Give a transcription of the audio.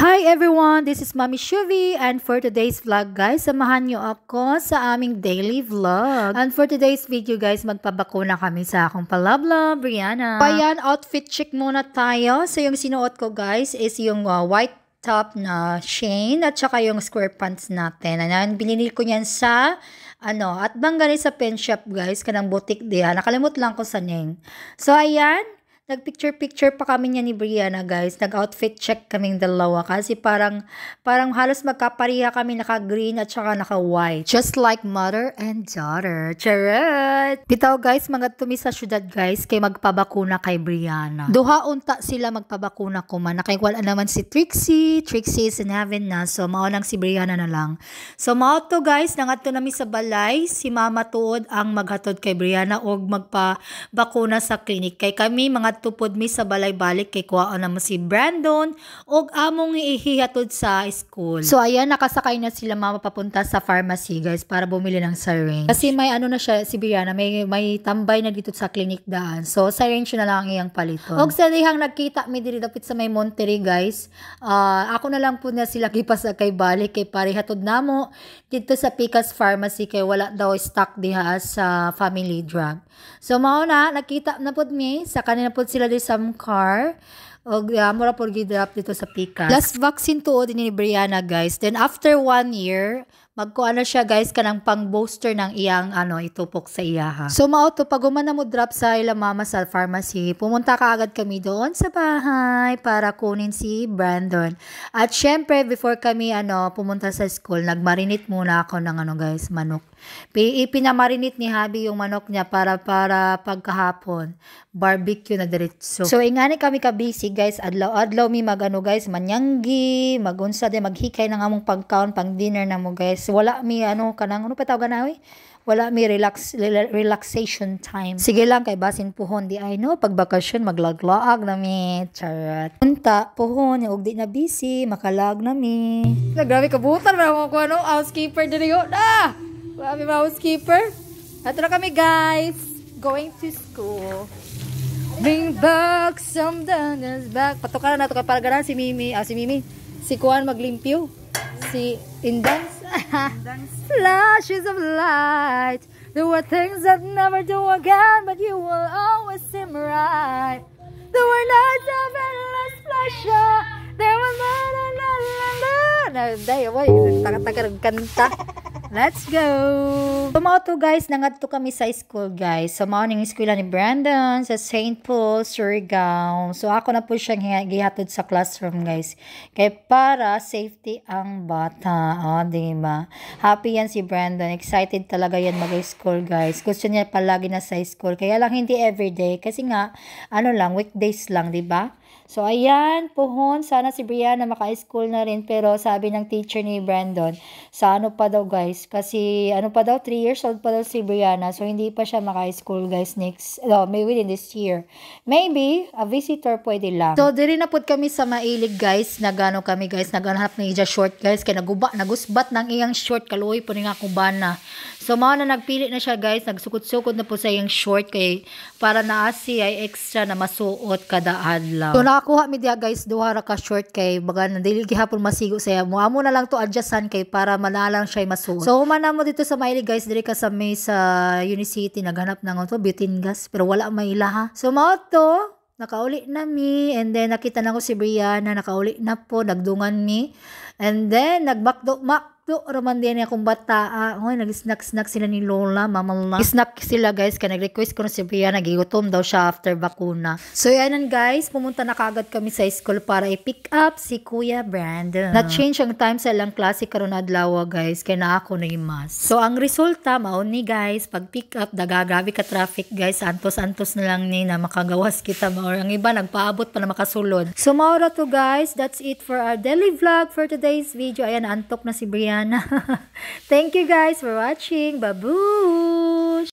Hi everyone! This is Mami Shuvi and for today's vlog guys, samahan nyo ako sa aming daily vlog. And for today's video guys, magpabakuna kami sa akong palabla, Brianna. Ayan, outfit check muna tayo. So yung sinuot ko guys is yung uh, white top na chain at saka yung square pants natin. Ayan, binili ko niyan sa ano, at banggani sa pen shop guys, kanang boutique diyan. Nakalimot lang ko sa ning. So ayan, nag picture picture pa kami niya ni Brianna guys. Nag-outfit check kaming dalawa kasi parang, parang halos magkapariha kami naka-green at saka naka-white. Just like mother and daughter. Charot! Bitaw guys, mga tumi sa syudad guys kay magpabakuna kay Brianna. Duha unta sila magpabakuna kuma. man. Nakaikwala naman si Trixie. Trixie is in heaven na. So maunang si Brianna na lang. So mao guys, nangato nami sa balay. Si mama tuod ang maghatod kay Brianna o magpabakuna sa clinic. Kay kami mga nagtupod mi sa balay-balik kay kuwaon naman si Brandon og among ihihatod sa school. So ayan nakasakay na sila mama papunta sa pharmacy guys para bumili ng syringe. Kasi may ano na siya si Brianna may may tambay na dito sa clinic daan. So syringe na lang iyang paliton. Og sa dihang nagkita mi diri dapit sa may Monterey guys. Uh, ako na lang po na sila gipas kay balik kay parehatod namo dito sa Picas Pharmacy kay wala daw stock diha sa family drug. So mao na nakita na pod mi sa kanina pod sila din di car. Og uh, mura po gidap dito sa pika. Last vaccine to tuod ni Brianna guys. Then after one year, magkuha na siya guys kanang pang booster ng iyang ano itupok sa iyaha. So mao to pag na mo drop sa ila mama sa pharmacy, pumunta ka agad kami doon sa bahay para kunin si Brandon. At syempre before kami ano pumunta sa school, nagmarinate muna ako ng ano guys, manok. Ipinamarinit ni Habi yung manok niya para para pagkahapon. Barbecue na diretso. So, ingani kami ka busy guys. Adlaw-adlaw mi magano guys. Manyanggi, magunsa de maghikay na among pagkaon, pang dinner na mo guys. Wala mi ano, kanang ano pa tawag na wala mi relax relaxation time. Sige lang kay basin puhon di ay no pag bakasyon maglaglaag na mi charot. Punta puhon yung di na busy makalag na mi. Grabe kabutan ra mo ko ano housekeeper diri yo. Ah! Grabe, housekeeper. Natura kami, guys. Going to school. Bring back some donuts back. Patukan na nato para ganahan si Mimi. Ah, si Mimi. Si Kuan maglimpyo. Si Indans. Flashes of light. There were things that never do again, but you will always seem right. There were nights of endless pleasure. There was na na na na na. Day, boy. Oh. Taka-taka nagkanta. Let's go! Tumao to guys, nangadto kami sa school guys. So, morning ning eskwela ni Brandon sa St. Paul, Surigao. So, ako na po siyang gihatod sa classroom guys. Kay para safety ang bata. O, oh, di ba? Happy yan si Brandon. Excited talaga yan mag-school guys. Gusto niya palagi na sa school. Kaya lang hindi everyday. Kasi nga, ano lang, weekdays lang, di ba? So, ayan, puhon. Sana si Brianna maka-school na rin. Pero sabi ng teacher ni Brandon, sa ano pa daw guys. Kasi ano pa daw, 3 years old pa daw si Brianna. So, hindi pa siya maka-school guys next, no, maybe within this year. Maybe, a visitor pwede lang. So, diri na pud kami sa mailig guys. Nagano kami guys. Naganap na ija short guys. Kaya naguba, nagusbat ng iyang short. Kaluoy po ni nga kubana. So, mao na nagpili na siya guys. Nagsukot-sukot na po sa iyang short. Kay para na siya ay extra na masuot kada adlaw. So nakakuha mi diya guys duha ra ka short kay baga dili gihapon masigo saya mo. Amo na lang to adjustan kay para manalang siya masuot. So human mo dito sa Miley guys diri ka sa may sa Unicity naghanap na to Bitingas pero wala may ilaha. So mao to nakauli na mi and then nakita na ko si Brianna nakauli na po nagdungan mi and then nagbackdo mak sakto raman din akong bata. Ngoy, ah, nag-snack-snack sila ni Lola, Mama Lola. Snack sila guys, kaya nag-request ko na si Bria, nagigutom daw siya after bakuna. So yan guys, pumunta na kagad kami sa school para i-pick up si Kuya Brandon. Na-change ang time sa ilang klase karon adlaw guys, kaya na ako mas. So ang resulta, maon ni guys, pag pick up, dagagrabe ka traffic guys, antos-antos na lang ni na makagawas kita maor. Ang iba, nagpaabot pa na makasulod. So maura to guys, that's it for our daily vlog for today's video. Ayan, antok na si Brian Thank you guys for watching. Babush!